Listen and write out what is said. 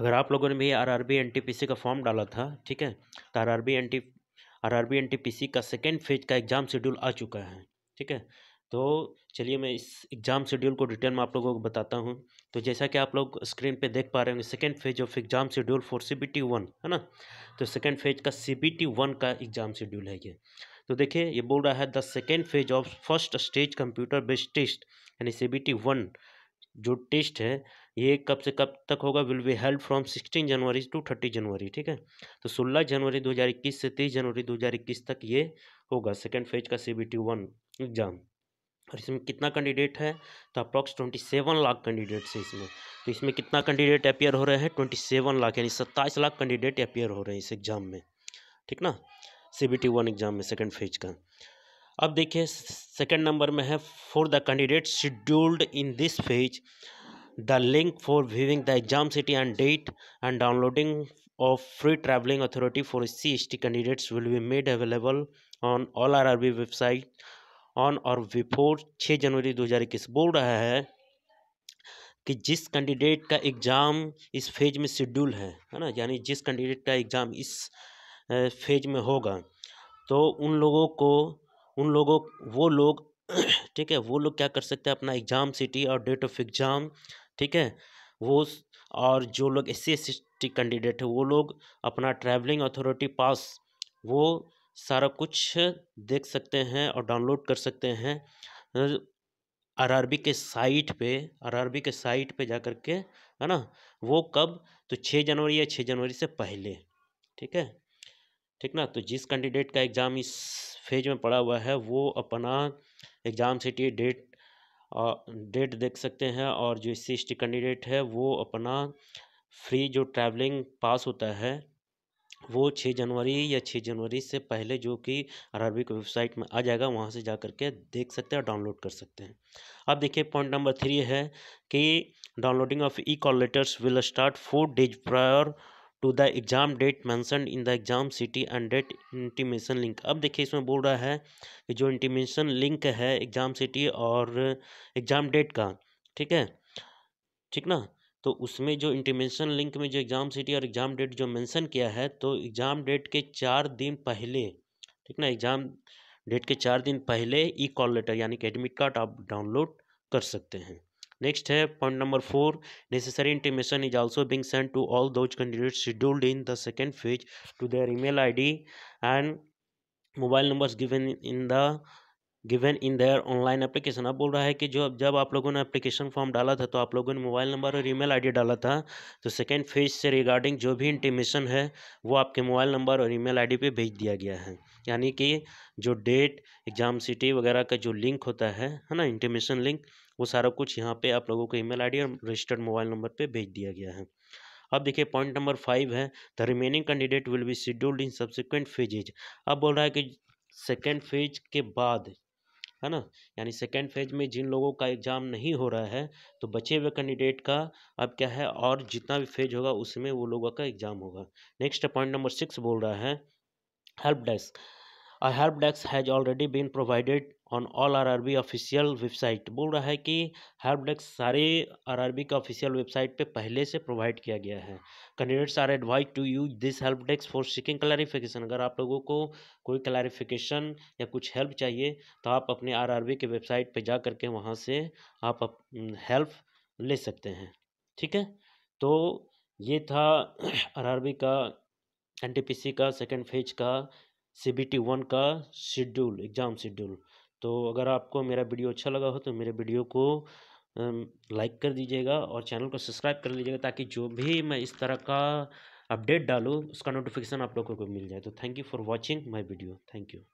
अगर आप लोगों ने भी R R B N T P C का फॉर्म डाला था ठीक है तो R R B N T R R B N T P C का सेकेंड फेज का एग्ज़ाम शेड्यूल आ चुका है ठीक है तो चलिए मैं इस एग्ज़ाम शेड्यूल को डिटेल में आप लोगों को बताता हूँ तो जैसा कि आप लोग स्क्रीन पे देख पा रहे होंगे second phase of exam schedule for C B T one है ना तो सेकेंड फेज का सी बी टी वन का एग्ज़ाम शेड्यूल है ये तो देखिए ये बोल रहा है the second phase of first stage computer based test यानी सी बी टी वन जो टेस्ट है ये कब से कब तक होगा will be held from sixteen January to thirty January ठीक है तो सोलह जनवरी दो हज़ार इक्कीस से तेईस जनवरी दो हजार इक्कीस तक ये होगा सेकेंड फेज का C B T one exam और इसमें कितना कैंडिडेट है तो approx twenty seven lakh candidates है इसमें तो इसमें कितना कैंडिडेट अपेयर हो रहे हैं ट्वेंटी सेवन लाख यानी सत्ताईस लाख कैंडिडेट अपेयर हो रहे हैं इस एग्ज़ाम में ठीक ना C B T one exam में सेकेंड फेज का अब देखिए सेकेंड नंबर में है for the candidate scheduled in this phase the link for viewing the exam city and date and downloading of free traveling authority for CST candidates will be made available on all RRB website on और before 6 जनवरी 2021 बोल रहा है कि जिस candidate का exam इस phase में शेड्यूल है है ना यानी जिस कैंडिडेट का एग्ज़ाम इस फेज में होगा तो उन लोगों को उन लोगों वो लोग ठीक है वो लोग क्या कर सकते हैं अपना एग्ज़ाम सिटी और डेट ऑफ एग्ज़ाम ठीक है वो और जो लोग एस सी कैंडिडेट है वो लोग अपना ट्रैवलिंग अथॉरिटी पास वो सारा कुछ देख सकते हैं और डाउनलोड कर सकते हैं आरआरबी के साइट पे आरआरबी के साइट पे जा कर के है ना वो कब तो छः जनवरी या छः जनवरी से पहले ठीक है ठीक ना तो जिस कैंडिडेट का एग्ज़ाम इस फेज में पड़ा हुआ है वो अपना एग्ज़ाम सिटी डेट डेट देख सकते हैं और जो एस सी कैंडिडेट है वो अपना फ्री जो ट्रैवलिंग पास होता है वो छः जनवरी या छः जनवरी से पहले जो कि अरबिक की वेबसाइट में आ जाएगा वहाँ से जा करके देख सकते हैं और डाउनलोड कर सकते हैं अब देखिए पॉइंट नंबर थ्री है कि downloading of e call letters will start four days prior to the exam date mention in the exam city and date intimation link अब देखिए इसमें बोल रहा है कि जो इंटीमेशन लिंक है एग्ज़ाम सिटी और एग्ज़ाम डेट का ठीक है ठीक ना तो उसमें जो इंटीमेशन लिंक में जो एग्ज़ाम सिटी और एग्ज़ाम डेट जो मैंसन किया है तो एग्ज़ाम डेट के चार दिन पहले ठीक ना एग्ज़ाम डेट के चार दिन पहले ई कॉल लेटर यानी कि एडमिट कार्ड आप डाउनलोड कर सकते हैं next है uh, point number four necessary intimation is also being sent to all those candidates scheduled in the second phase to their email id and mobile numbers given in the given in their online application अब बोल रहा है कि जो जब आप लोगों ने एप्लीकेशन फॉर्म डाला था तो आप लोगों ने मोबाइल नंबर और ईमेल आईडी डाला था तो सेकेंड फेज से रिगार्डिंग जो भी इंटीमेशन है वो आपके मोबाइल नंबर और ईमेल आईडी पे भेज दिया गया है यानी कि जो डेट एग्ज़ाम सिटी वगैरह का जो लिंक होता है है ना इंटीमेशन लिंक वो सारा कुछ यहाँ पर आप लोगों को ई मेल और रजिस्टर्ड मोबाइल नंबर पर भेज दिया गया है अब देखिए पॉइंट नंबर फाइव है the remaining candidate will be scheduled in subsequent phases अब बोल रहा है कि सेकेंड फेज के बाद है ना यानी सेकेंड फेज में जिन लोगों का एग्ज़ाम नहीं हो रहा है तो बचे हुए कैंडिडेट का अब क्या है और जितना भी फेज होगा उसमें वो लोगों का एग्ज़ाम होगा नेक्स्ट पॉइंट नंबर सिक्स बोल रहा है help desk A help desk has already been provided on all RRB official website बोल रहा है कि हेल्प डेस्क सारे आरआरबी का ऑफिशियल वेबसाइट पे पहले से प्रोवाइड किया गया है candidates are advise to use this help desk for seeking clarification अगर आप लोगों को कोई क्लैरिफिकेशन या कुछ हेल्प चाहिए तो आप अपने बी के वेबसाइट पर जा करके वहाँ से आप हेल्प ले सकते हैं ठीक है तो ये था बी का सी का सेकेंड फेज का सी बी टी वन का शेड्यूल एग्ज़ाम शेड्यूल तो अगर आपको मेरा वीडियो अच्छा लगा हो तो मेरे वीडियो को लाइक कर दीजिएगा और चैनल को सब्सक्राइब कर लीजिएगा ताकि जो भी मैं इस तरह का अपडेट डालूँ उसका नोटिफिकेशन आप लोगों को मिल जाए तो thank you for watching my video thank you